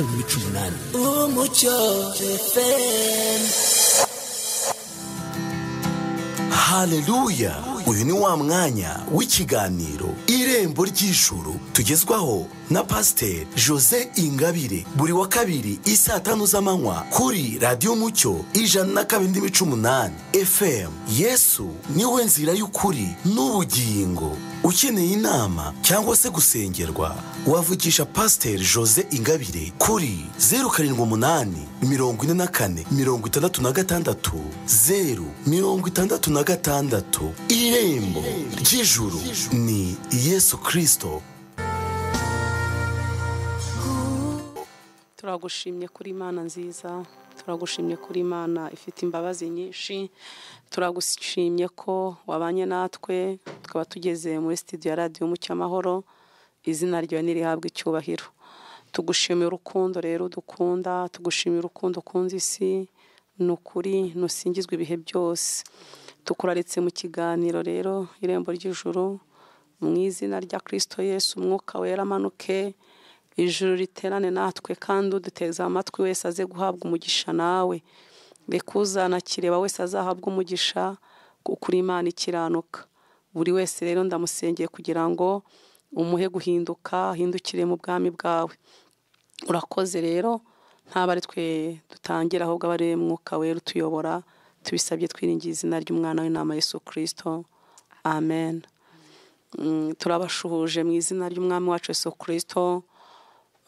kabiri cumi n'umunani umucyo efemu uyu ni wa mwanya w'ikiganiro irembo ry'ijuru tugezwaho na pasiteri jose ingabire buri wa kabiri isaa tanu z'amanywa kuri radiyo mucyo ijana na kabiri n'imico umunani efemu yesu niwe nzira y'ukuri n'ubugingo ukeneye inama cyangwa se gusengerwa wavugisha pasiteri jose ingabire kuri zeru karindwi umunani mirongo ine na kane mirongo itandatu na gatandatu zeru mirongo itandatu na gatandatu iyi irembo ry'ijuru ni yesu kirisito turagushimye kuri imana nziza turagushimye kuri imana ifite imbabazi nyinshi turagushimye ko wabanye natwe tukaba tugeze muri sitidiyo ya radiyo mucyamahoro izina ryawe ntirihabwe icyubahiro tugushimiye urukundo rero dukunda tugushimiye urukundo ukunda isi ni ukuri ntusingizwe ibihe byose tukuraritse mu kiganiro rero irembo ry'ijuru mu izina rya kirisito yesu umwuka wera amanuke ijuru riterane natwe kandi uduteze amatwi wese aze guhabwa umugisha nawe reka kireba wese azahabwa umugisha gukura imana ikiranuka buri wese rero ndamusengeye kugira ngo umuhe guhinduka ahindukire mu bwami bwawe urakoze rero ntabwo ari twe dutangira ahubwo aba ari mwuka wera utuyobora tubisabye twiringiye izina ry'umwana w'intama Yesu kirisito amen mm, turabashuhuje mu izina ry'umwami wacu Yesu kirisito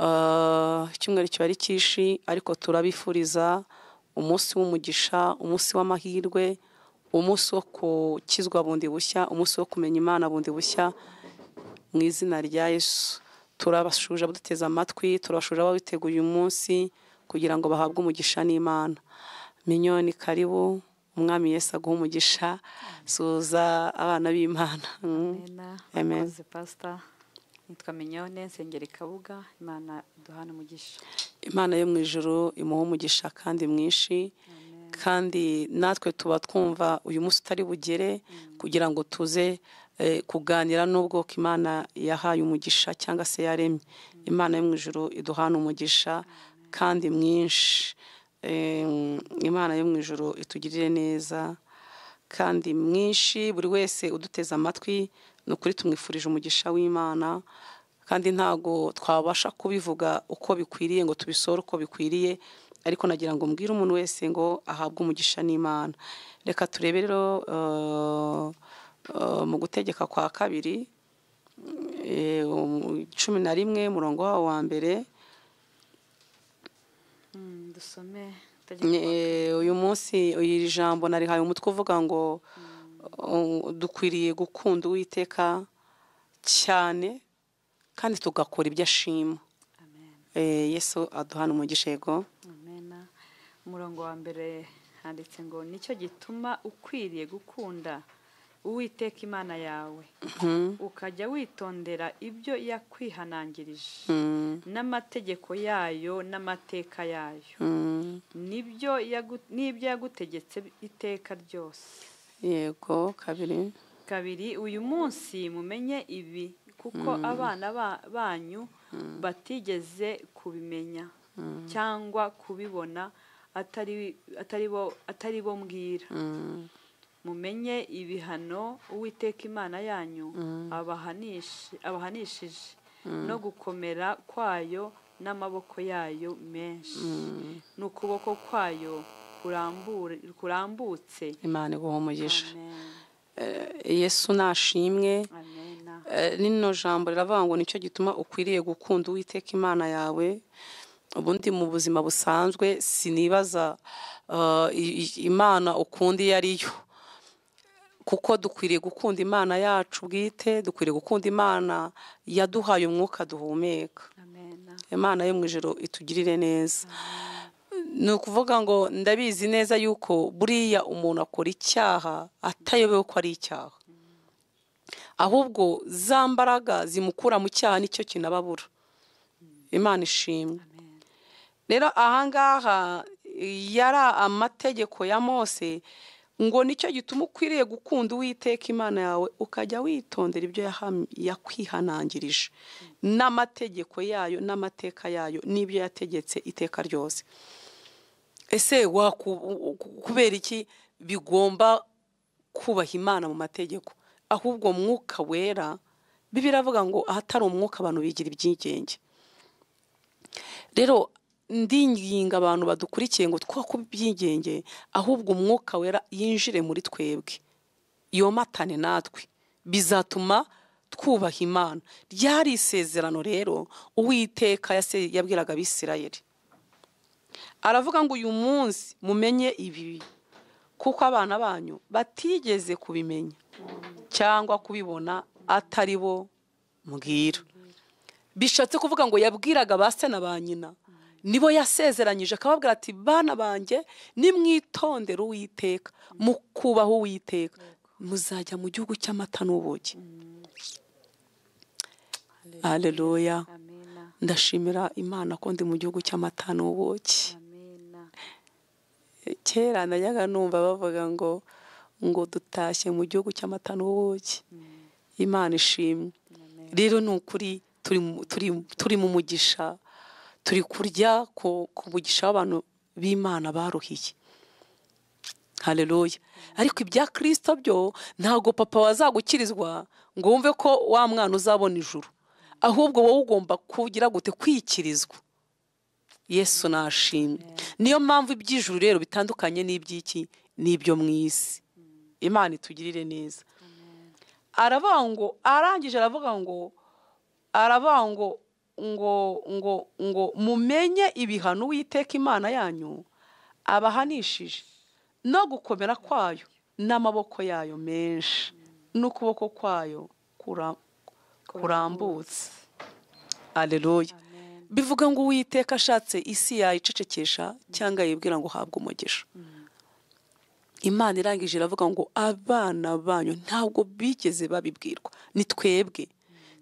uh, icyumweru kiba ari cyinshi ariko turabifuriza umunsi w'umugisha umunsi w'amahirwe umunsi wo gukizwa bundi bushya umunsi wo kumenya imana bundi bushya mu izina rya Yesu turabashuje abaduteze amatwi turabashuje abawiteguye uyu munsi kugira ngo bahabwe umugisha n'imana minyoni karibu umwami Yesu aguha umugisha suza abana b'imana mwakoze mm. pasita nitwa minyone nsengeri kabuga imana duhana umugisha imana yo mu ijoro imuha umugisha kandi mwinshi kandi natwe tuba twumva uyu munsi utari bugere mm. kugira ngo tuze eh, kuganira n'ubwoko imana yahaye umugisha cyangwa se yaremye mm. imana yo mu ijoro iduhana umugisha kandi mwinshi imana yo mu ijoro itugirire neza kandi mwinshi buri wese uduteze amatwi ni ukuri tumwifurije umugisha w'imana kandi ntago twabasha kubivuga uko bikwiriye ngo tubisore uko bikwiriye ariko nagira ngo mbwire umuntu wese ngo ahabwe umugisha n'imana reka turebe rero eh, eh, mu gutegeka kwa kabiri eh, um, cumi na rimwe murongo wawo wa mbere Mm, eh, uyu munsi iri jambo narihaye umutwe uvuga ngo mm. dukwiriye gukunda uwiteka cyane kandi tugakora ibyo ashima eh, yesu aduhana umugishego umurongo wa mbere handitse ngo nicyo gituma ukwiriye gukunda uwiteka imana yawe hmm. ukajya witondera ibyo yakwihanangirije hmm. n'amategeko yayo n'amateka yayo hmm. n'ibyo yagutegetse iteka ryose yego kabiri kabiri uyu munsi mumenye ibi kuko abana banyu batigeze kubimenya cyangwa kubibona atari bo mbwira mumenye ibihano uwiteka imana yanyu mm. abahanishije mm. no gukomera kwayo n'amaboko yayo menshi mm. ukuboko kwayo kurambutse imana iguha umugisha eh, yesu nashimwe rino eh, jambo riravuga ngo nicyo gituma ukwiriye gukunda uwiteka imana yawe ubundi mu buzima busanzwe sinibaza eh, imana ukunda iyo yo kuko dukwiriye gukunda imana yacu bwite dukwiriye gukunda imana yaduhaye umwuka duhumeka imana yo mu ijoro itugirire neza ni ukuvuga ngo ndabizi neza yuko buriya umuntu akora icyaha atayobewe ko ari icyaha ahubwo za mbaraga zimukura mu cyaha nicyo kinababura imana ishimwe rero ahangaha yari amategeko ya mose ngo nicyo gituma ukwiriye gukunda uwiteka imana yawe ukajya witondera ibyo yakwihanangirije n'amategeko yayo n'amateka yayo n'ibyo yategetse iteka ryose ese kubera iki bigomba kubaha imana mu mategeko ahubwo mwuka wera biravuga ngo ahatari umwuka abantu bigira ibyigenge rero ndinginga abantu badukurikiye ngo twakubyigenge ahubwo umwuka wera yinjire muri twebwe yomatane natwe bizatuma twubaha imana ryari isezerano rero uwiteka yabwiraga abisirayeli aravuga ngo uyu munsi mumenye ibi kuko abana banyu batigeze kubimenya cyangwa kubibona atari bo mbwira bishatse kuvuga ngo yabwiraga ba se na ba nyina nibo yasezeranyije akababwira ati bana banjye nimwitondere uwiteka mukubaho uwiteka muzajya mu gihugu cy'amata n'ubuki mm. areruya ndashimira imana ko ndi mu gihugu cy'amata n'ubuki kera najyaga numva bavuga ngo ngo dutashye mu gihugu cy'amata n'ubuki mm. imana ishimwe rero ni ukuri turi mu mugisha turi kurya ku mugisha w'abantu b'imana baruhiye hareruya ariko ibya kirisito byo ntabwo papa wazagukirizwa ngo wumve ko wa mwana uzabona ijuru ahubwo wowe ugomba kugira gute kwikirizwa yesu nashimwe niyo mpamvu iby'ijuru rero bitandukanye n'iby'iki n'ibyo mu isi imana itugirire neza aravuga ngo arangije aravuga ngo aravuga ngo ngo ngo ngo mumenye ibihano uwiteka imana yanyu abahanishije no gukomera kwayo n'amaboko yayo menshi n'ukuboko kwayo kurambutse aleluya bivuga ngo uwiteka ashatse isi yayicecekesha cyangwa yibwira ngo uhabwe umugisha mm. imana irangije iravuga ngo abana banyu ntabwo bigeze babibwirwa ni twebwe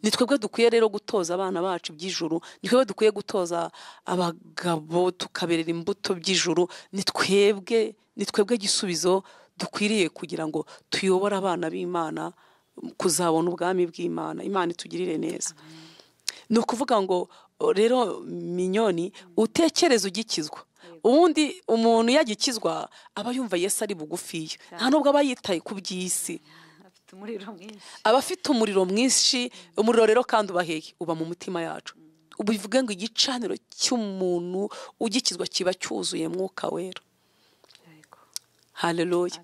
ni twebwe dukwiye rero gutoza abana bacu by’ijuru ni twebwe dukwiye gutoza abagabo tukaberera imbuto by'ijuru ni twebwe ni twebwe gisubizo dukwiriye kugira ngo tuyobore abana b'imana kuzabona ubwami bw'imana imana itugirire neza ni ukuvuga ngo rero minyoni utekereza ugikizwa ubundi umuntu iyo agikizwa aba yumva yesu ari bugufiya nta nubwo aba yitaye ku by'isi abafite umuriro mwinshi umuriro rero kandi ubaheye uba mu mutima yacu ubu bivuga ngo igicaniro cy'umuntu ugikizwa kiba cyuzuye mwuka wera hareruye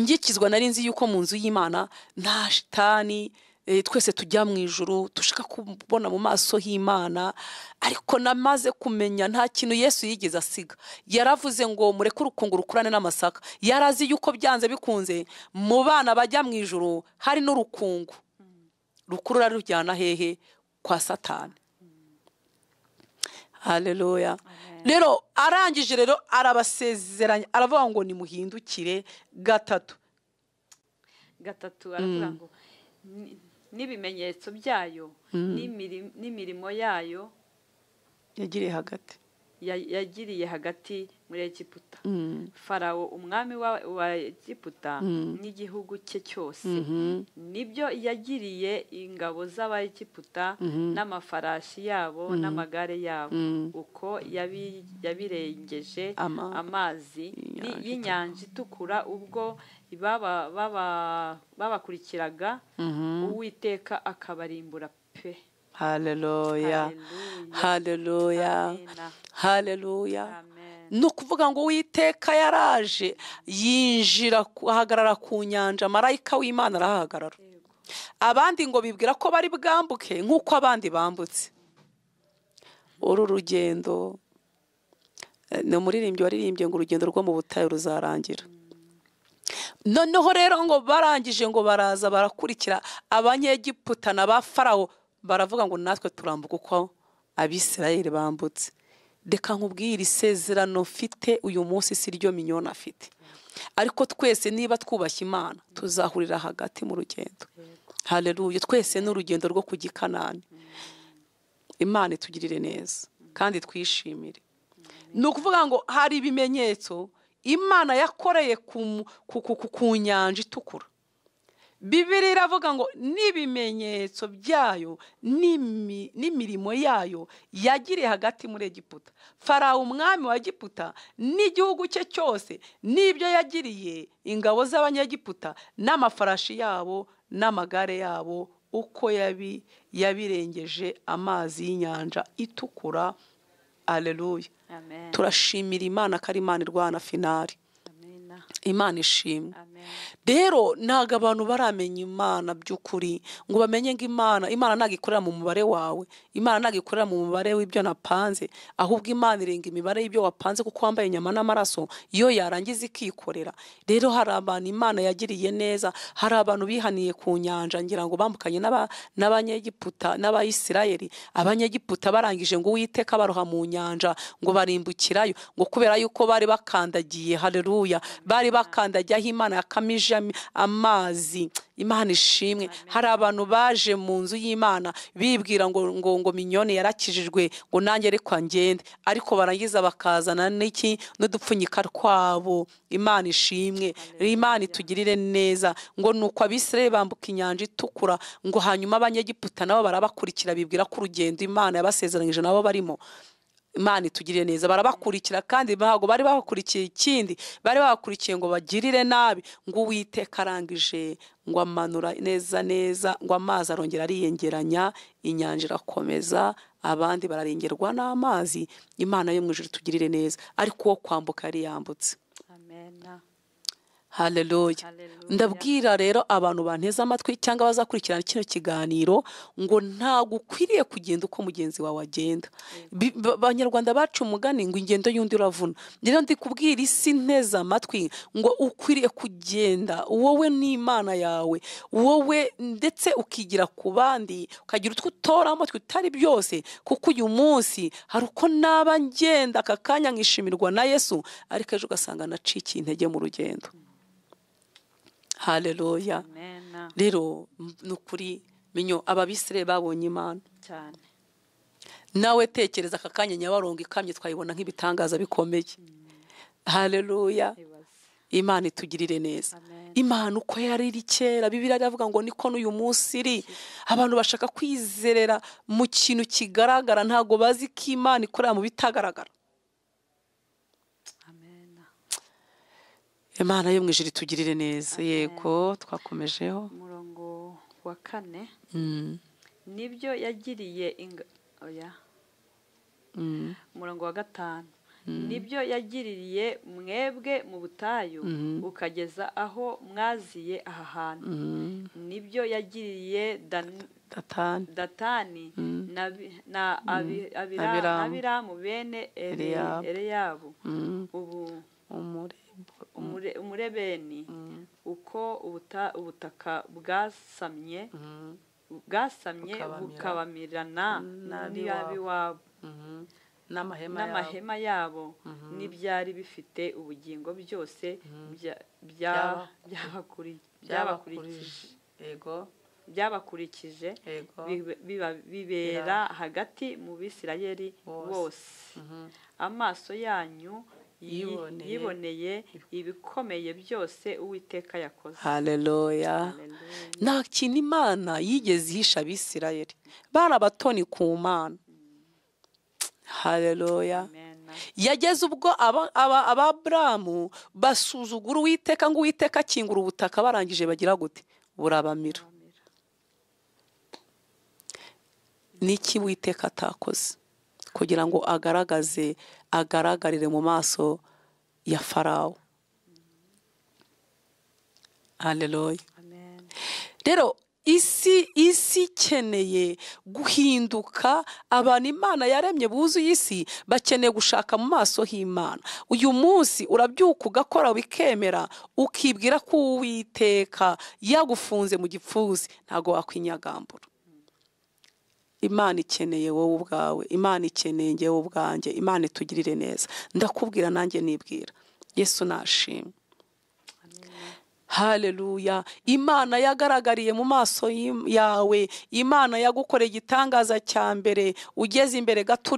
ngikizwa nari nzi yuko mu nzu y'imana nta shitani Eh, twese tujya mu ijoro dushaka kubona mu maso h'imana ariko namaze kumenya nta kintu yesu yigeze asiga yaravuze ngo mureke urukungu rukurane n'amasaka yarazi yuko byanze bikunze mu bana bajya mu ijoro hari n'urukungu rukurura rujyana hehe kwa satani hareruya rero arangije rero arabasezeranya aravuga ngo nimuhindukire gatatu gatatu aravuga mm. ngo n'ibimenyetso byayo mm. n'imirimo yayo yagiriye hagati yagiriye hagati muri egiputa mm. farawo umwami wa egiputa mm. n'igihugu cye cyose mm-hmm. nibyo yagiriye ingabo z'abayegiputa mm-hmm. n'amafarashi yabo mm-hmm. n'amagare yabo mm. uko yabirengeje amazi y'inyanja itukura ubwo babakurikiraga uwiteka akabarimbura pe haleluya haleluya haleluya ni ukuvuga ngo uwiteka yaraje yinjira ahagarara ku nyanja marayika w'imana arahagarara abandi ngo bibwira ko bari bwambuke nk'uko abandi bambutse uru rugendo eh, ni umuririmbyi waririmbye ngo urugendo rwo mu butayu ruzarangira mm. noneho rero ngo barangije ngo baraza barakurikira abanyegiputa na ba farawo baravuga ngo natwe turambuka uko abisirayeli bambutse reka nkubwire isezerano ufite uyu munsi si ryo minyoni afite ariko twese niba twubashye imana tuzahurira hagati mu rugendo hareruye twese ni urugendo rwo ku gikanani imana itugirire neza kandi twishimire ni ukuvuga ngo hari ibimenyetso imana yakoreye ku nyanja itukura bibiri iravuga ngo n'ibimenyetso byayo n'imirimo yayo yagiriye hagati muri egiputa farawo umwami wa egiputa n'igihugu cye cyose n'ibyo yagiriye ingabo z'abanyegiputa n'amafarashi yabo n'amagare yabo uko yabirengeje amazi y'inyanja itukura aleluya turashimira imana ko ari imana irwana finari imana ishimwe rero ntabwo abantu baramenya imana by'ukuri ngo bamenye ngo imana imana ntabwo ikorera mu mubare wawe imana ntabwo ikorera mu mubare w'ibyo napanze ahubwo imana irenga imibare y'ibyo wapanze kuko wambaye inyama n'amaraso iyo yarangiza ikikorera rero hari abantu imana yagiriye neza hari abantu bihaniye ku nyanja ngira ngo bambukanye n'abanyegiputa n'abayisirayeli abanyegiputa barangije ngo uwiteka baroha mu nyanja ngo barimbukirayo ngo kubera yuko bari bakandagiye hareruya bari bakandagiye aho imana yakandagiye bakamije amazi imana ishimwe hari abantu baje mu nzu y'imana bibwira ngo ngo ngo minyone yarakijijwe ngo nanjye ariko ngende ariko barangiza bakazana n'iki n'udupfunyika twabo imana ishimwe imana itugirire neza ngo ni uko abisirayeli bambuka inyanja itukura ngo hanyuma abanyegiputa nabo barabakurikira bibwira ko urugendo imana yabasezeranyije nabo barimo imana itugirire neza barabakurikira kandi ntabwo bari babakurikiye ikindi bari babakurikiye ngo bagirire nabi ngo uwiteka arangije ngo amanura neza neza ngo amazi arongera ariyengeranya inyanja irakomeza abandi bararengerwa n'amazi imana yo mu ijuru itugirire neza ariko uwo kwambuka yari yambutse hareruye ndabwira rero abantu banteze amatwi cyangwa bazakurikirana kino kiganiro ngo ntabwo ukwiriye kugenda uko mugenzi wawe agenda abanyarwanda bacu umugani ngo ingendo y'undi uravuna rero ndi kubwira isi nteze amatwi ngo ukwiriye kugenda wowe n'imana yawe wowe ndetse ukigira ku bandi ukagira utwo utora amatwi utari byose kuko uyu munsi hari uko naba ngenda aka kanya nkishimirwa na yesu ariko ejo ugasanga nacikiye intege mu rugendo hareruya rero ni ukuri minyo ababisire babonye imana nawe tekereza aka kanya nyabarongo ikamye twayibona nk'ibitangaza bikomeye hmm. hareruya imana itugirire neza imana uko yari iri kera bibiri aravuga ngo niko n'uyu munsi iri abantu bashaka kwizerera mu kintu kigaragara ntago bazi ko imana ikorera mu bitagaragara imana yo mu ijoro itugirire neza yego twakomejeho umurongo wa kane mm. nibyo yagiriye oh, mm. umurongo wa gatanu mm. nibyo yagiririye mwebwe mu butayu mm-hmm. ukageza aho mwaziye aha hantu mm-hmm. nibyo yagiriye datani na abiramu bene yabo muri beni mm. uko ubutaka bwasamye mm. bwasamye bukabamirana mm. n'iyabiwabo mm-hmm. n'amahema yabo mm-hmm. n'ibyari bifite ubugingo byose byabakurikije bibera hagati mu bisirayeri bose mm-hmm. amaso yanyu yiboneye ibikomeye byose uwiteka yakoze hareruya nta kintu imana yigeze ihisha abisirayeli bari ku mana hareruya yageze ubwo ababuramu basuzugura uwiteka ngo uwiteka akingura ubutaka barangije bagira gute burabamira niki witeka atakoze kugira ngo agaragaze agaragarire mu maso ya farawo hareruye rero isi isi ikeneye guhinduka abantu imana yaremye buzuye isi bakeneye gushaka mu maso h'imana uyu munsi urabyuka ugakora wikemera ukibwira ko uwiteka yagufunze mu gipfunsi ntabwo wakwinyagambura imana ikeneye wowe ubwawe imana ikeneye ngewe ubwanjye imana itugirire neza ndakubwira nanjye nibwira yesu nashimwe hareruya imana yagaragariye mu maso yawe imana yagukoreye igitangaza cya mbere ugeze imbere gato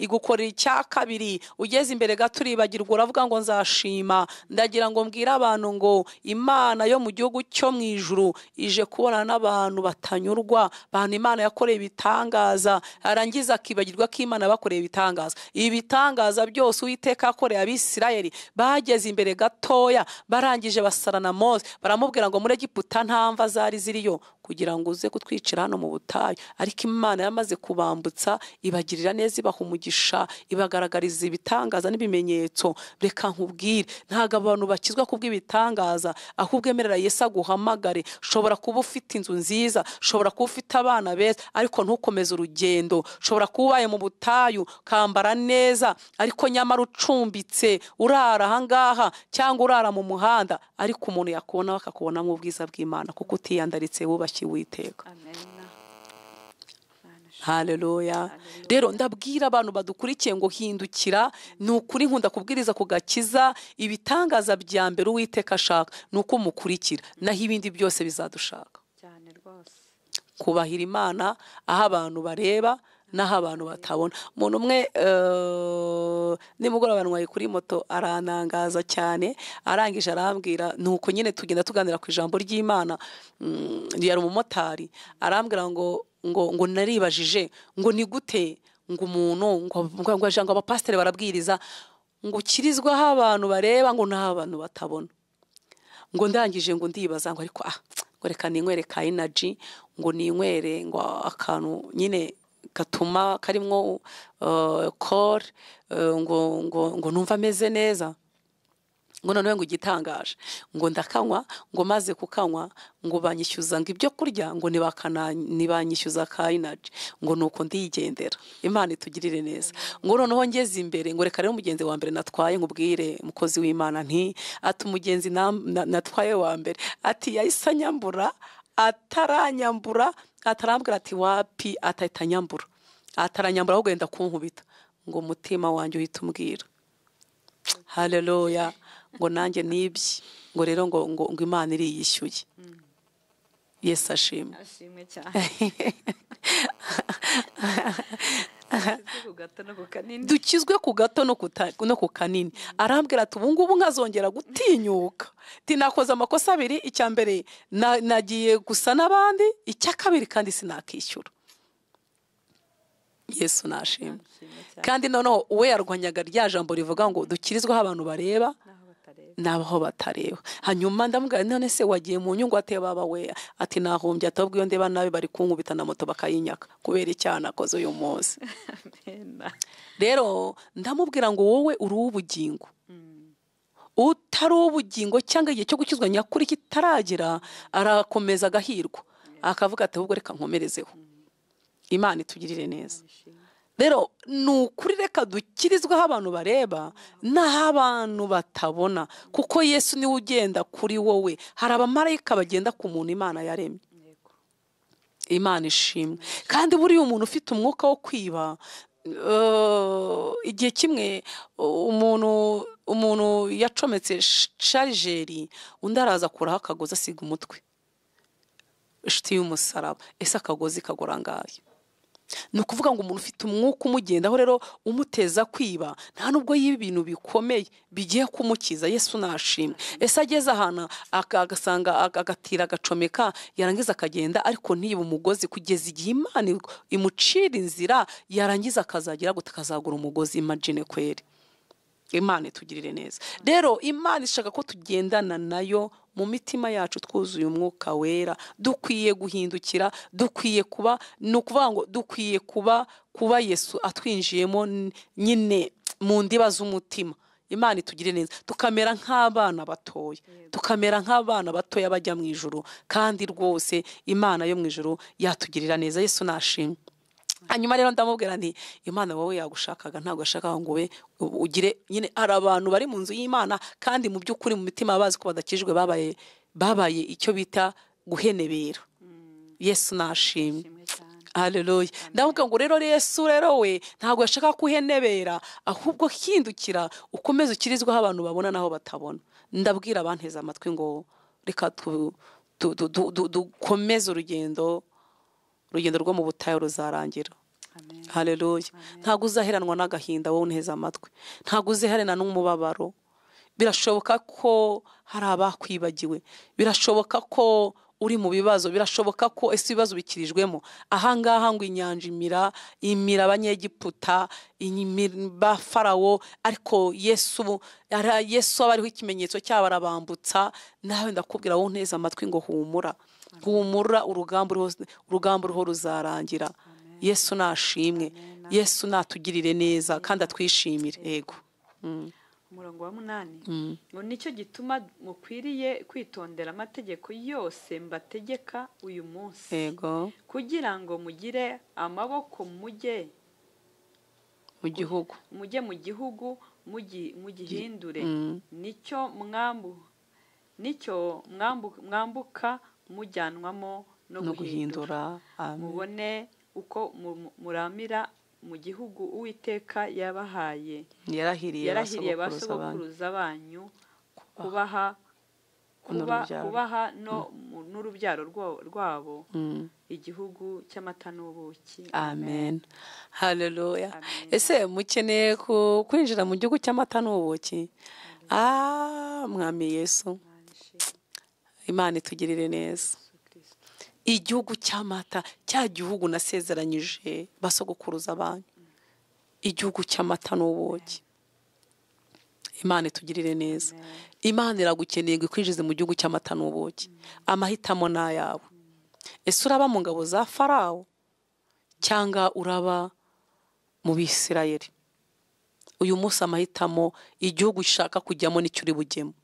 igukorera icya kabiri ugeze imbere gato uravuga ngo nzashima ndagira ngo mbwire abantu ngo imana yo mu gihugu cyo mu ijuru ije kubona n'abantu batanyurwa abantu imana yakoreye ibitangaza arangiza akibagirwa ko imana bakoreye ibitangaza ibitangaza byose uwiteka yakoreye abisirayeri bageze imbere gatoya barangije basa sara na mose baramubwira ngo muri egiputa nta mva zari ziriyo kugira ngo uze kutwicira hano mu butayu ariko imana yamaze kubambutsa ibagirira neza ibaha umugisha ibagaragariza ibitangaza n'ibimenyetso reka nkubwire ntabwo abantu bakizwa kubw'ibitangaza ahubwo emerera Yesu aguhamagare ushobora kuba ufite inzu nziza ushobora kuba ufite abana beza ariko ntukomeze urugendo ushobora kuba ubaye mu butayu ukambara neza ariko nyamara ucumbitse urara ahangaha cyangwa urara mu muhanda ariko umuntu yakubona akakubonamo ubwiza bw'imana kuko utiyandaritse wubashye amashyi witeka hareruya rero ndabwira abantu badukurikiye ngo hindukira ni ukuri nkunda kubwiriza ku gakiza ibitangaza bya mbere uwiteka ashaka ni uko umukurikira naho ibindi byose bizadushaka kubahira imana aho abantu bareba n'aho abantu batabona umuntu umwe eh, nimugoroba ntwaye kuri moto aranangaza cyane arangije arambwira ni uko nyine tugenda tuganira ku ijambo ry'imana mm, yari umumotari arambwira ngo ngo ngo naribajije ngo ni gute ngo umuntu ngo ngo abapasiteri barabwiriza ngo ukirizwe abantu bareba ngo n'aho abantu batabona ngo ndangije ngo ndibaza ngo ariko ah ngo reka ninywere ka inaji ngo ninywere ngo akantu nyine gatuma karimo kore uh, uh, ngo ngo ngo numve ameze neza ngo noneho ngo ugitangaje ngo ndakanywa ngo maze kukanywa ngo banyishyuza ngo ibyo kurya ngo ntibanyishyuza ka inaji ngo ni uko ndiyigendera imana itugirire neza ngo noneho ngeze imbere ngo reka rero umugenzi wa mbere natwaye nkubwire umukozi w'imana nti ati umugenzi natwaye wa mbere ati yahise anyambura ataranyambura atarambwira ati wapi atahita anyambura ataranyambura ahubwo yenda kunkubita ngo umutima wanjye uhita umbwira hareruya ngo nanjye nibye ngo rero ngo ngo imana iriyishyuye mm. yesi ashimwe ashimwe cyane dukizwe ku gato no ku kanini arambwira ati ubu ngubu nkazongera gutinyuka tinakoze amakosa abiri icya mbere nagiye gusa n'abandi icya kabiri kandi sinakishyura yesu nashimwe kandi noneho uwe yarwanyaga rya jambo rivuga ngo dukirizweho abantu bareba n'aho batareba hanyuma ndamubwira none se wagiye mu nyungu ateye baba we ati nahumbye atabwo iyo ndeba nabi bari kunkubita na moto bakayinyaka kubera icyaha nakoze uyu munsi rero ndamubwira ngo wowe uri uw'ubugingo mm. utari uw'ubugingo cyangwa igihe cyo gukizwa nyakuri kitaragira arakomeza agahirwa akavuga ati ahubwo reka nkomerezeho mm. imana itugirire neza rero ni ukuri reka dukirizweho abantu bareba naho abantu batabona kuko yesu niwe ugenda kuri wowe hari abamarayika bagenda ku muntu imana yaremye imana ishimwe kandi buriya umuntu ufite umwuka wo kwiba eh, igihe kimwe umuntu umuntu yacometse sharijeri undi araza akuraho akagozi asiga umutwe inshuti y'umusaraba ese akagozi kagora angahe ni ukuvuga ngo umuntu ufite umwuka umugendaho rero umuteza kwiba nta nubwo yiba ibintu bikomeye bigiye kumukiza yesu nashimwe ese ageze ahantu agasanga agatira agacomeka yarangiza akagenda ariko ntiyiba umugozi kugeza igihe imana imucira inzira yarangiza akazagera gutakazagura umugozi imajine kweri imana itugirire neza rero imana ishaka ko tugendana nayo mu mitima yacu twuzuye umwuka wera dukwiye guhindukira dukwiye kuba ni ukuvuga ngo dukwiye kuba kuba yesu atwinjiyemo nyine mu ndiba z'umutima imana itugire neza tukamera nk'abana batoya tukamera nk'abana batoya bajya mu ijoro kandi rwose imana yo mu ijoro yatugirira neza yesu nashimwe hanyuma rero ndamubwira nti imana wowe yagushakaga ntabwo yashakaga ngo ube ugire nyine hari abantu bari mu nzu y'imana kandi mu by'ukuri mu mitima bazi ko badakijwe babaye babaye icyo bita guhenebera yesu nashimye hareruye ndavuga ngo rero yesu rero we ntabwo yashaka kuhenebera ahubwo hindukira ukomeze ukirizweho abantu babona n'aho batabona ndabwira abanteze amatwi ngo reka dukomeze urugendo urugendo rwo mu butayu ruzarangira hareruye ntabwo uzaheranwa n'agahinda wowe unheze amatwi ntabwo uzaherana n'umubabaro birashoboka ko hari abakwibagiwe birashoboka ko uri mu bibazo birashoboka ko ese ibibazo bikirijwemo ahangaha ngo inyanja imira imira abanyegiputa ba farawo ariko yesu yesu aba ariho ikimenyetso cyabo arabambutsa nawe ndakubwira wowe neza amatwi ngo humura humura urugamba ruho ruzarangira yesu nashimwe yesu natugirire neza kandi atwishimire yego mm. umurongo wa munani ngo mm. nicyo gituma mukwiriye kwitondera amategeko yose mbategeka uyu munsi kugira ngo mugire amaboko mujye mu gihugu mujye mu gihugu mugihindure mm. nicyo mwambuka mujyanwamo no guhindura mubone uko muramira mu gihugu uwiteka yabahaye yarahiriye ba sogokuruza banyu ah. kubaha kubaha no mm. n'urubyaro rwabo mm. igihugu cy'amata n'ubuki amen hareruya ese mukeneye kwinjira mu gihugu cy'amata n'ubuki ah, mwami Yesu imana itugirire neza igihugu cy'amata cya gihugu nasezeranyije basogokuruza banyu igihugu cy'amata n'ubuki imana itugirire neza imana iragukeneye ngo ikwinjize mu gihugu cy'amata n'ubuki amahitamo ni ayawe ese uraba mu ngabo za farawo cyangwa uraba mu bisirayeri uyu munsi amahitamo igihugu ushaka kujyamo nicyo uri bugemo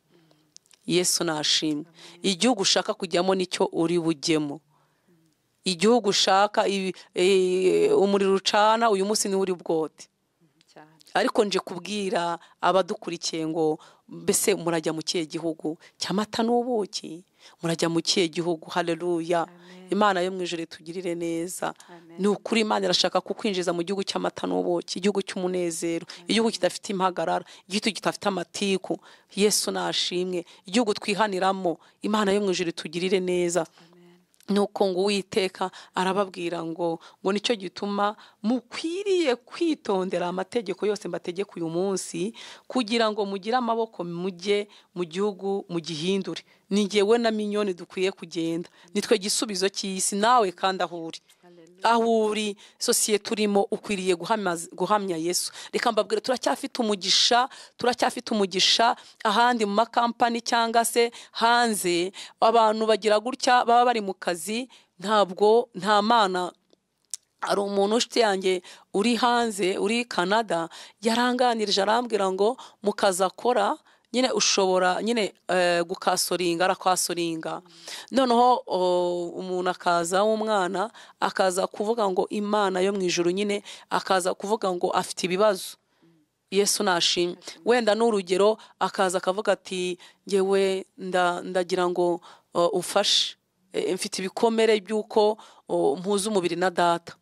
yesu nashimwe igihugu ushaka kujyamo nicyo uri bujyemo igihugu ushaka umuriro ucana uyu munsi niwo uri bwote ariko nje kubwira abadukurikiye ngo mbese murajya mu kihe gihugu cy'amata n'ubuki murajya mu kihe gihugu hareruya imana yo mu ijoro itugirire neza ni ukuri imana irashaka kukwinjiza mu gihugu cy'amata n'ubuki igihugu cy'umunezero igihugu kidafite impagarara igihugu kidafite amatiku yesu nashimwe igihugu twihaniramo imana yo mu ijoro itugirire neza Amen. nuko ngo uwiteka arababwira ngo ngo nicyo gituma mukwiriye kwitondera amategeko yose mbategeka uyu munsi kugira ngo mugire amaboko mujye mu gihugu mugihindure ni ngewe na minyoni dukwiye kugenda nitwe gisubizo cy'isi nawe kandi aho aho uri sosiyete urimo ukwiriye guhamya yesu reka mbabwira turacyafite umugisha turacyafite umugisha ahandi mu makampani cyangwa se hanze abantu bagira gutya baba bari mu kazi ntabwo nta mana hari umuntu ushiti yanjye uri hanze uri Canada yaranganirije arambwira ngo mu kazi akora nyine ushobora nyine eh, gukasoringa arakasoringa noneho umuntu akaza w'umwana akaza kuvuga ngo imana yo mu ijoro nyine akaza kuvuga ngo afite ibibazo yesu nashimye wenda n'urugero akaza akavuga ati ngewe ndagira ngo ufashe e, mfite ibikomere by'uko mpuza umubiri na data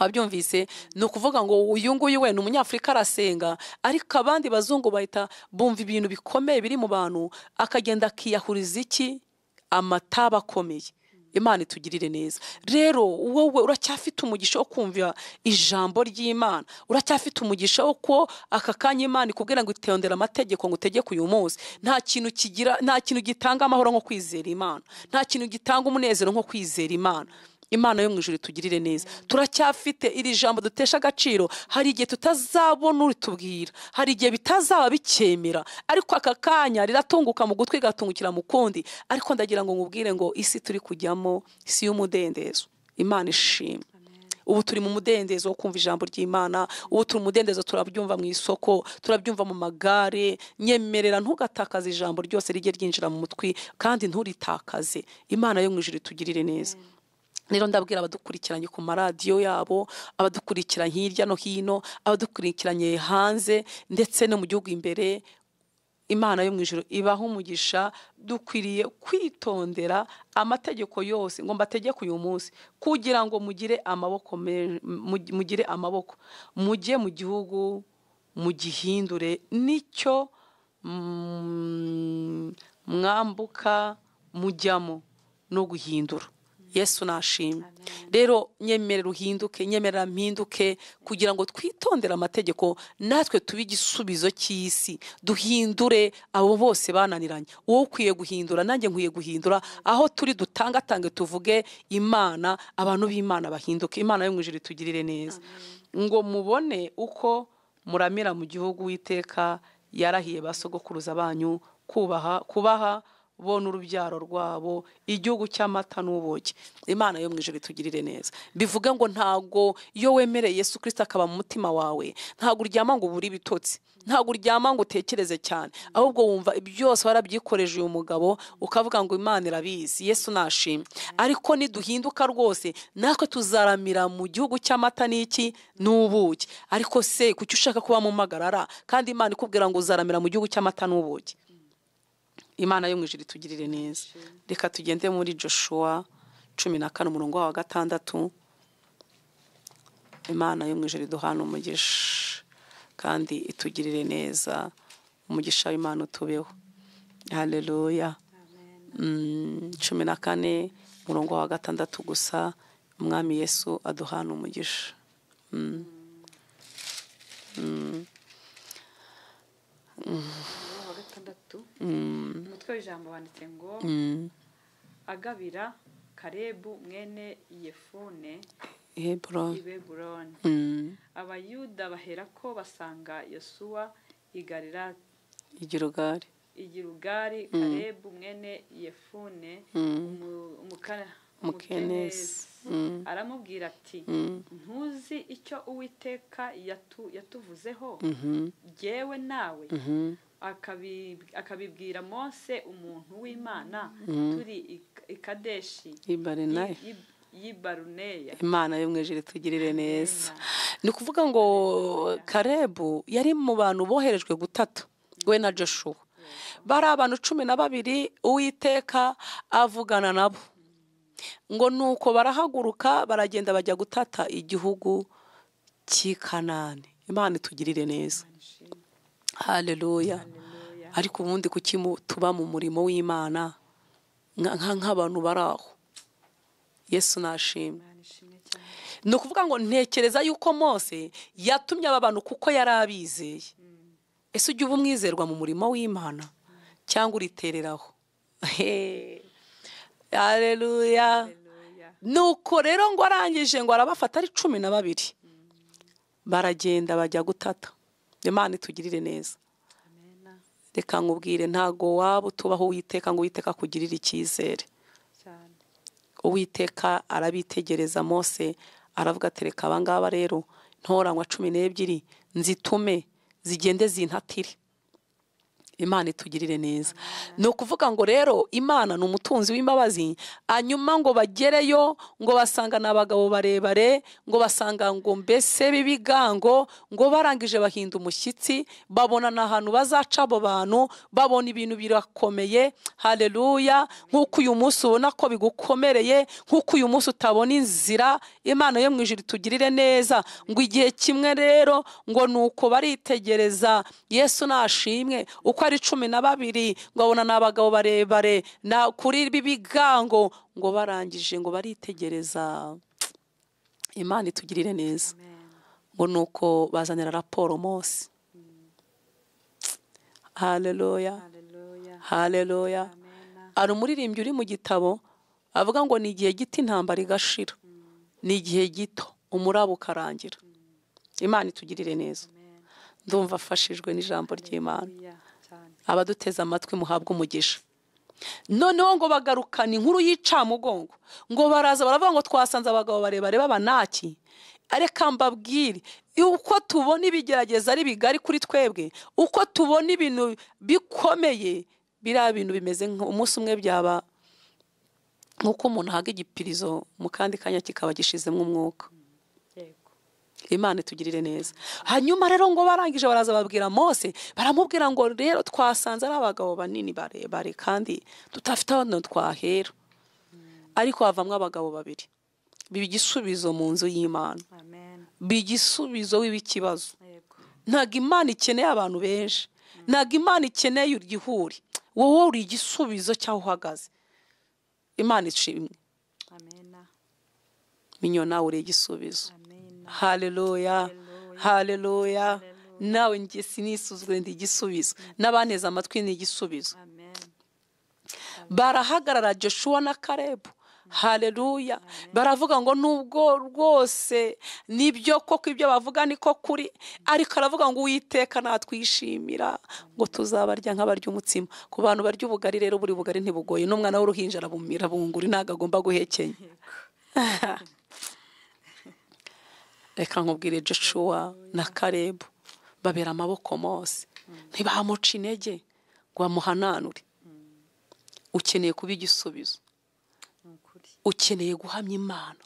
wabyumvise ni ukuvuga ngo uyu nguyu we ni umunyafurika arasenga ariko abandi bazungu bahita bumva ibintu bikomeye biri mu bantu akagenda akiyahuriza iki amataba akomeye imana itugirire neza rero wowe uracyafite umugisha wo kumva ijambo ry'imana uracyafite umugisha wo ko aka kanya imana ikubwira ngo itondere amategeko ngo utegeke uyu munsi nta kintu kigira nta kintu gitanga amahoro nko kwizera imana nta kintu gitanga umunezero nko kwizera imana imana yo mu ijoro tugirire neza turacyafite iri jambo dutesha agaciro hari igihe tutazabona uritubwira hari igihe bitazaba bikemera ariko aka kanya riratunguka mu gutwi gatungukira mu kundi ariko ndagira ngo nkubwire ngo isi turi kujyamo isi y'umudendezo imana ishimwe ubu turi mu mudendezo wo kumva ijambo ry'imana ubu turi mu mudendezo turabyumva mu isoko turabyumva mu magare nyemerera ntugatakaze ijambo ryose rijye ryinjira mu mutwi kandi nturitakaze imana yo mu ijoro itugirire neza rero ndabwira abadukurikiranye ku maradiyo yabo abadukurikiranye hirya no hino abadukurikiranye hanze ndetse no mu gihugu imbere imana yo mu ijoro ibaho umugisha dukwiriye kwitondera amategeko yose ngo mbategeke uyu munsi kugira ngo mugire amaboko mugire amaboko mujye mu gihugu mugihindure nicyo mm, mwambuka mujyamo no guhindura yesu nashimye rero nyemere uhinduke nyemerera mpinduke kugira ngo twitondere amategeko natwe tube igisubizo cy'isi duhindure abo bose bananiranye uwo ukwiye guhindura nanjye nkwiye guhindura aho turi dutangatange tuvuge imana abantu b'imana bahinduke imana yo mu ijoro itugirire neza ngo mubone uko muramira mu gihugu witeka yarahiye ba sogokuruza banyu kubaha kubaha bona urubyaro rwabo igihugu cy'amata n'ubuki imana yo mu ijoro itugirire neza bivuga ngo ntago iyo wemereye Yesu kirisita akaba mu mutima wawe ntago uryama ngo ubure ibitotsi ntago uryama ngo utekereze cyane ahubwo wumva byose warabyikoreye uyu mugabo ukavuga ngo imana irabizi yesu nashimye ariko niduhinduka rwose natwe tuzaramira mu gihugu cy'amata n'iki n'ubuki ariko se kuki ushaka kuba mu magarara kandi imana ikubwira ngo uzaramira mu gihugu cy'amata n'ubuki imana yo mu ijoro itugirire neza reka tugende muri joshua cumi na kane umurongo wa gatandatu imana yo mu ijoro iduhana umugisha kandi itugirire neza umugisha w'imana utubeho hareruya mm, cumi na kane umurongo wa gatandatu gusa umwami yesu aduhana umugisha Mm. mm. gatatu mm. umutwe w'ijambo wanditse ngo mm. agabira karebu mwene yefune heburoni mm. abayuda bahera ko basanga yosuwa igarira igirugari igirugari karebu mwene yefune umukenesi aramubwira ati ntuzi icyo uwiteka yatuvuzeho mm-hmm. yewe nawe mm-hmm. akabibwira mose umuntu w'imana mm. turi ikadeshi y'ibaruneya imana y’umwijire tugirire neza ni ukuvuga ngo karebu yari mu bantu boherejwe gutatu we na joshua bari abantu cumi na babiri uwiteka avugana nabo ngo nuko barahaguruka baragenda bajya gutata igihugu cy'i kanani imana itugirire neza hareruya ariko ubundi kuki tuba mu murimo w'imana nk'abantu bari aho yesu nashimwe ni ukuvuga ngo ntekereza yuko mose yatumye aba bantu kuko yari abizeye ese ujya uba umwizerwa mu murimo w'imana cyangwa uritereraho hareruya nuko rero ngo arangije ngo arabafata ari cumi na babiri baragenda bajya gutata imana itugirire neza reka nkubwire ntago waba utubaho uwiteka ngo uwiteka akugirire icyizere uwiteka arabitegereza mose aravuga ati reka abangaba rero ntoranywa cumi n'ebyiri nzitume zigende zintatire imana itugirire neza ni ukuvuga ngo rero imana ni umutunzi w'imbabazi hanyuma ngo bagereyo ngo basanga ni abagabo barebare ngo basanga ngo mbese b'ibigango ngo barangije bahinda umushyitsi babona ahantu bazaca abo bantu babona ibintu birakomeye hareruya nk'uko uyu munsi ubona ko bigukomereye nk'uko uyu munsi utabona inzira imana yo mu ijoro itugirire neza ngo igihe kimwe rero ngo ni uko baritegereza yesu nashimwe uko ari cumi na babiri ngo abona ni abagabo barebare na kuri bigango ngo barangije ngo baritegereza imana itugirire neza ngo ni uko bazanira raporo mose hareruya mm. hareruya hari umuririmbyi uri mu gitabo avuga ngo ni igihe gito intambara igashira mm. ni igihe gito umuraba ukarangira mm. imana itugirire neza ndumva afashijwe n'ijambo ry'imana abaduteze amatwi muhabwe umugisha noneho ngo bagarukane inkuru y'icamugongo ngo baraza baravuga ngo twasanze abagabo barebare b'abanaki reka mbabwire uko tubona ibigerageza ari bigari kuri twebwe uko tubona ibintu bikomeye biriya bintu bimeze umunsi umwe byaba nk'uko umuntu ahaga igipirizo mu kandi kanya kikaba gishizemo umwuka imana itugirire neza hanyuma rero ngo barangije baraza babwira mose baramubwira ngo rero twasanze ari abagabo banini barebare kandi tudafite ahantu twahera ariko havamo abagabo babiri biba igisubizo mu nzu y'imana biba igisubizo w'ikibazo ntabwo imana ikeneye abantu benshi ntabwo imana ikeneye urugihuri wowe uri igisubizo cy'aho uhagaze imana imwe minyo nawe uri igisubizo haleluya haleluya nawe sinisuzwe ndi igisubizo n'abaneza amatwi ni igisubizo barahagarara joshua na karebu hareruya baravuga ngo nubwo rwose nibyo koko ibyo bavuga niko kuri ariko aravuga ngo uwiteka natwishimira ngo tuzabarya nk'abarya umutsima ku bantu barya ubugari rero buri bugari ntibugoye n'umwana w'uruhinja arabumira bunguri ntabwo agomba guhekenya reka nkubwire joshua na karebu babera amaboko mose ntibamuca intege ngo bamuhananure ukeneye kuba igisubizo ukeneye guhamya imana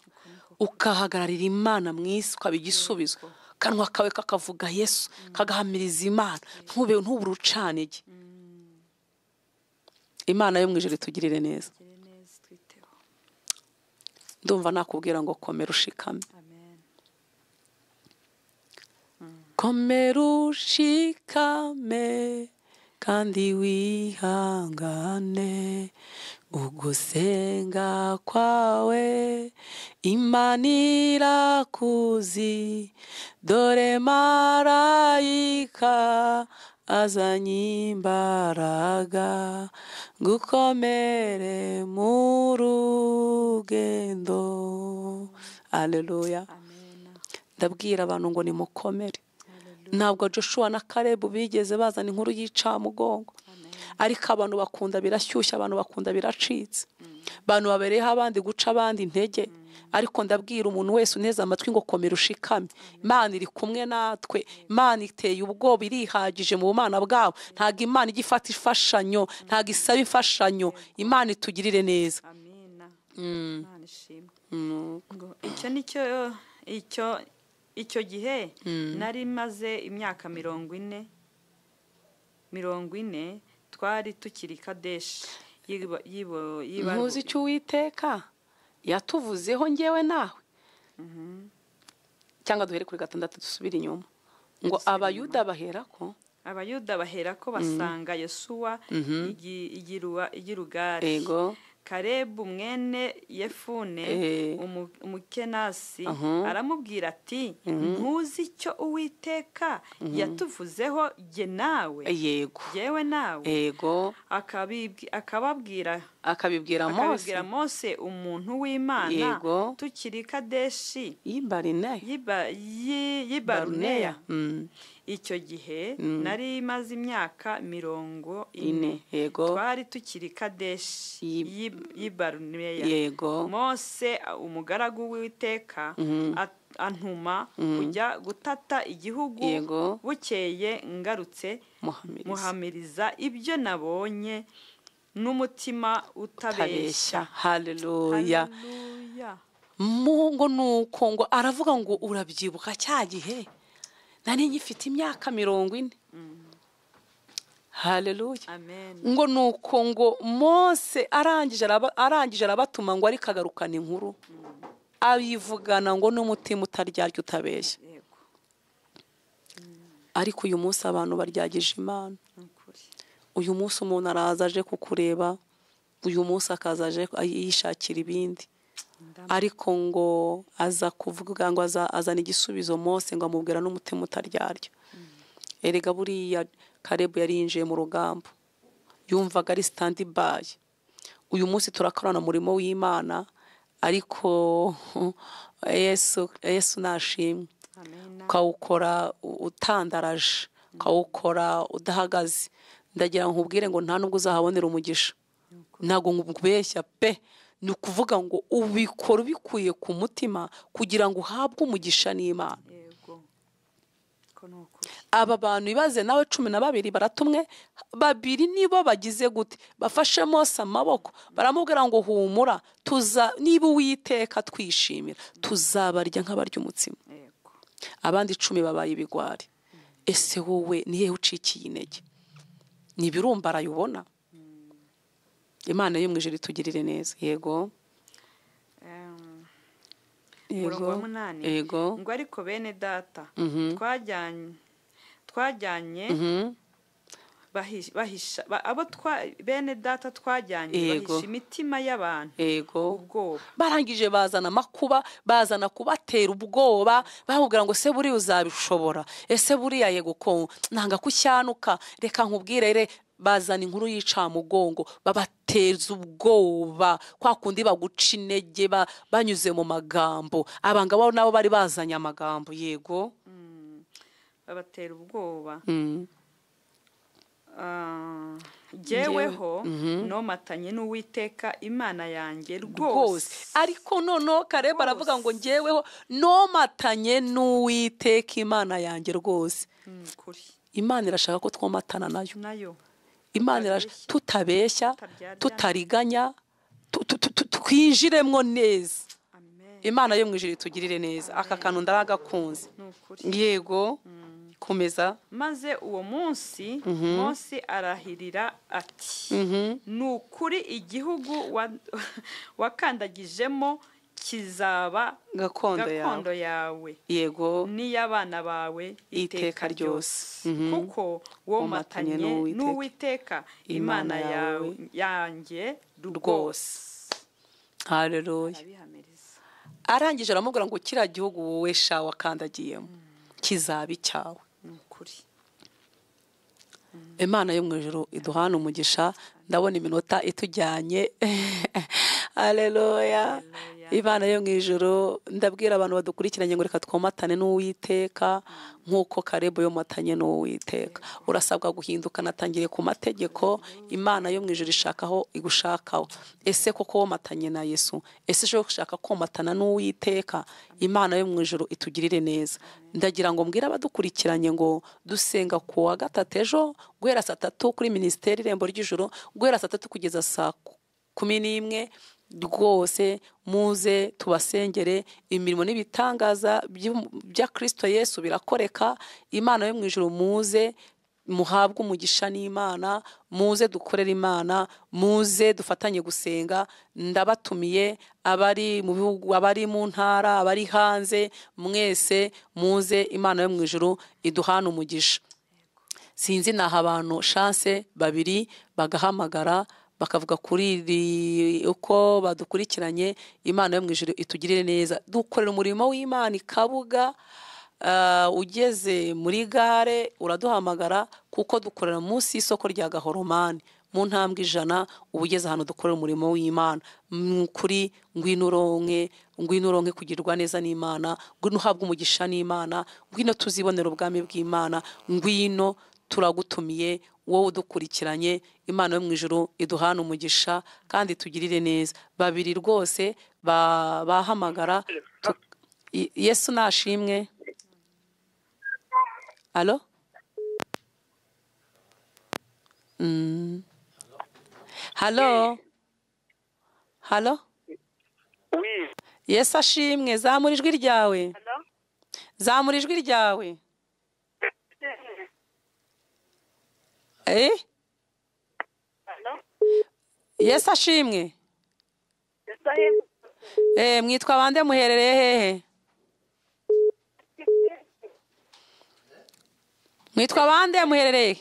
ukahagararira imana mu isi ukaba igisubizo kanwa kawe kakavuga yesu mm. kagahamiriza imana ntube ntubure ucanige mm. imana yo mu ijoro itugirire neza ndumva nakubwira ngo komera ushikame komera ushikame kandi wihangane ugusenga kwawe imana irakuzi dore marayika azanye imbaraga ngukomere mu rugendo aleluya ndabwira abantu ngo nimukomere ntabwo joshua na karebu bigeze bazana inkuru y'icamugongo ariko abantu bakunda birashyushya abantu bakunda biracitse abantu babereyeho abandi guca abandi intege mm. ariko ndabwira umuntu wese uneze amatwi ngo komera ushikame imana iri kumwe natwe imana iteye ubwoba irihagije mu bumana bwabo ntabwo imana ijya ifata imfashanyo mm. ntabwo isaba imfashanyo imana itugirire neza mm. icyo nicyo icyo icyo gihe hmm. nari maze imyaka mirongo ine mirongo ine twari tukiri kadeshi ntuzi icyo uwiteka yatuvuzeho ngewe nawe mm-hmm. cyangwa duhere kuri gatandatu dusubire inyuma ngo abayuda bahera ko abayuda bahera ko hmm. basanga yesuwa mm-hmm. igirugare karebu mwene yefune eh. umukenasi aramubwira ati mhm. ntuzi icyo uwiteka mhm. yatuvuzeho jye nawe eh, yego yewe nawe yego akababwira akabibwira mose umuntu w'imana tukiri kadeshi yibaruneya icyo gihe mm. nari imaze imyaka mirongo ine yego twari tukiri kadeshi y'ibaruneya yego mose umugaragu w'iteka mm-hmm. antuma mm-hmm. kujya gutata igihugu bukeye ngarutse muhamiriza ibyo nabonye n'umutima utabeshya hareruya mungo ni uko ngo aravuga ngo urabyibuka cya gihe nari nyifite imyaka mirongo ine hareruya ngo ni uko ngo mose arangije arabatuma ngo ariko agarukana inkuru abivugana ngo n'umutima utaryarya utabeshya ariko uyu munsi abantu baryagije imana uyu munsi umuntu araza aje kukureba uyu munsi akaza aje yishakira ibindi ariko ngo aza kuvuga ngo azana igisubizo Mose ngo amubwira n'umutima utaryarya mm. erega buriya karebu yari yinjiye mu rugamba yumvaga ari sitandi bayi uyu munsi turakorana umurimo w'imana ariko yesu nashimwe ukawukora utandaraje ukawukora mm. udahagaze ndagira ngo nkubwire ngo nta nubwo uzahabonera umugisha ntabwo nkubeshya pe ni ukuvuga ngo ubikora ubikuye ku mutima kugira ngo uhabwe umugisha n'imana aba bantu ibaze nawe cumi na babiri baratumwe babiri nibo bagize gute bafashe mose amaboko baramubwira ngo humura tuza niba uwiteka twishimira tuzabarya nk'abarya umutsima abandi icumi babaye ibigwari ese wowe nihehe ucikiye intege ni ibirumbaraye ubona imana yo mu ijoro itugirire neza yego umurongo wa ngo ariko bene data mhm. twajyanye mhm. abo bene data twajyanye bahisha imitima y'abantu ubwoba barangije bazana amakuba bazana kubatera ubwoba bakubwira ngo se buriya uzabishobora ese buriya yego ko nanga kushyanuka reka nkubwire bazana inkuru y'icamugongo babateza ubwoba kwa kundi baguca intege banyuze mu magambo abangabo nabo bari bazanye amagambo yego mm. babatera ubwoba ngeweho mm. ah, mhm. nomatanye n'uwiteka imana yanjye rwose ariko noneho kareba aravuga ngo ngeweho nomatanye n'uwiteka imana yanjye rwose mm, imana irashaka ko twomatana nayo imana iraje tutabeshya tutariganya twinjiremo neza imana yo mu ijoro itugirire neza aka kantu ndaragakunze yego mm. komeza maze uwo munsi munsi mhm. arahirira ati mhm. ni ukuri igihugu wakandagijemo kizaba gakondo yawe yego n'iy'abana bawe iteka ryose mhm. kuko womatanye n'uwiteka imana yawe yanjye rwose arangije aramubwira ngo kiriya gihugu wowe shawa wakandagiyemo mm. kizaba icyawe mm. imana yo mu ijoro iduhana umugisha ndabona iminota itujyanye aleluya Imana yo mu ijoro ndabwira abantu badukurikiranye ngo reka twomatane n'uwiteka nk'uko karebo yomatanye n'uwiteka urasabwa guhinduka natangiye ku mategeko imana yo mu ijoro ishakaho igushakaho ese koko womatanye na yesu ese ushobora gushaka komatana n'uwiteka imana yo mu ijoro itugirire neza ndagira ngo mbwira abadukurikiranye ngo dusenga ku wa gatatu ejo guhera saa tatu kuri minisiteri irembo ry'ijoro guhera saa tatu kugeza saa kumi n'imwe rwose muze tubasengere imirimo n'ibitangaza bya kirisito yesu birakoreka imana yo mu ijoro muze muhabwe umugisha n'imana muze dukorere imana muze dufatanye gusenga ndabatumiye abari mu bihugu abari mu ntara abari hanze mwese muze imana yo mu ijoro iduhane umugisha sinzi naha abantu shanse babiri bagahamagara bakavuga kuri uko badukurikiranye imana yo mu ijoro itugirire neza dukorera umurimo w'imana i uh, ugeze muri gare uraduhamagara kuko dukorera munsi y'isoko rya gahoromani mu ntambwe ijana uba ugeze ahantu dukorera umurimo w'imana kuri ngwino uronke ngwino kugirwa neza n'imana ngwino uhabwe umugisha n'imana ngwino tuzibonera ubwami bw'imana ngwino turagutumiye wowe udukurikiranye imana yo mu ijoro iduhana umugisha kandi tugirire neza babiri rwose bahamagara yesu nashimwe alo halo mm. halo yesu ashimwe zamura ijwi ryawe zamura ijwi ryawe yesi é? ashimwe é, mwitwa bande é muherereye hehe mwitwa bande muherereye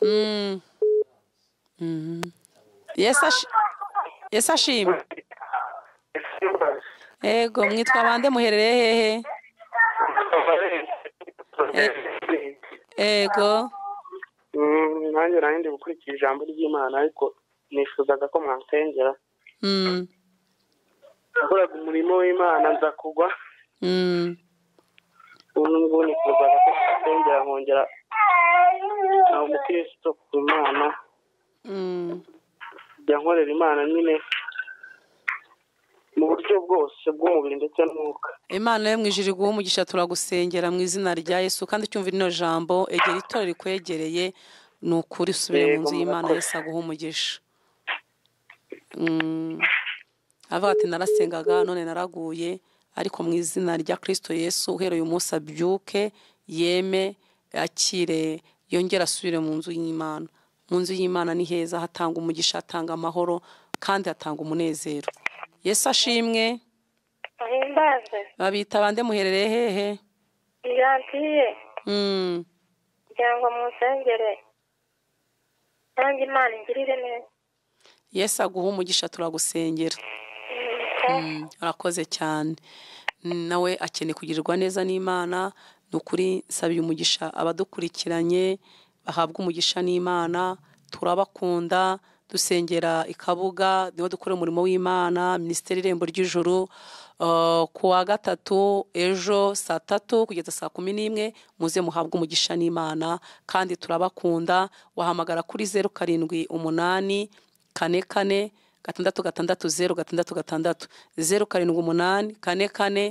hum. uhum. yesi ashimwe yego mwitwa bande muherereye hehe ego eh, eh, mm, nanjye nanjye gukurikira ijambo ry'imana ariko nifuzaga ko mwansengera hmm. nakoraga umurimo w'imana nza kugwa hmm. ubu ngubu nifuzaga ko mwansengera nkongera nkaba ku imana hmm. njya nkorera imana nyine mu buryo bwose bw'umubiri ndetse n'umwuka imana yo mu ijiri guha umugisha turagusengera mu izina rya yesu kandi cyumva ino jambo egera itora rikwegereye ni ukuri usubire mu nzu y'imana yose aguha umugisha mm. avuga ati narasengaga none naraguye ariko mu izina rya kirisito yesu uhereye umunsi abyuke yeme akire yongere asubire mu nzu y'imana mu nzu y'imana ni heza hatanga umugisha hatanga amahoro kandi hatanga umunezero yesu ashimwe bahimbaze babita bande muherereye hehe birantiye hmm. ngo musengere kandi imana ingirire neza yesu aguha umugisha turagusengera arakoze mm-hmm. hmm. cyane nawe akeneye kugirirwa neza n'imana ni ukuri nsabira umugisha abadukurikiranye bahabwa umugisha n'imana turabakunda dusengera ikabuga niho dukora umurimo w'imana minisiteri irembo ry'ijoro uh, ku wa gatatu ejo saa tatu kugeza saa kumi n'imwe muze muhabwa umugisha n'imana kandi turabakunda wahamagara kuri zeru karindwi umunani kane kane gatandatu gatandatu zeru gatandatu gatandatu zeru karindwi umunani kane kane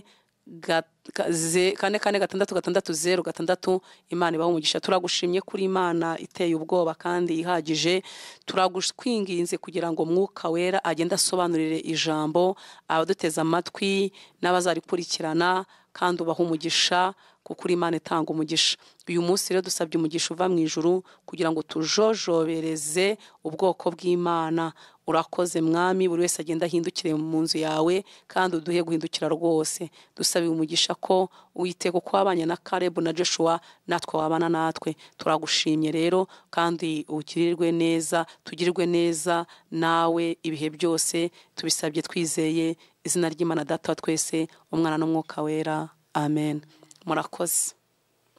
kane kane gatandatu gatandatu zeru gatandatu imana ibaha umugisha turagushimye kuri imana iteye ubwoba kandi ihagije turagukwinginze kugira ngo mwuka wera agende asobanurire ijambo abaduteze amatwi n'abazarikurikirana kandi ubaha umugisha kuko uri imana itanga umugisha uyu munsi rero dusabye umugisha uva mu ijuru kugira ngo tujojobereze ubwoko bw'imana urakoze mwami buri wese agenda ahindukire mu nzu yawe kandi uduhe guhindukira rwose dusabiye umugisha ko uyiteka uko wabanye na karebu na joshua natwe wabana natwe turagushimye rero kandi ukirirwe neza tugirwe neza nawe ibihe byose tubisabye twizeye izina ry'imana data twese umwana n'umwuka wera amen murakoze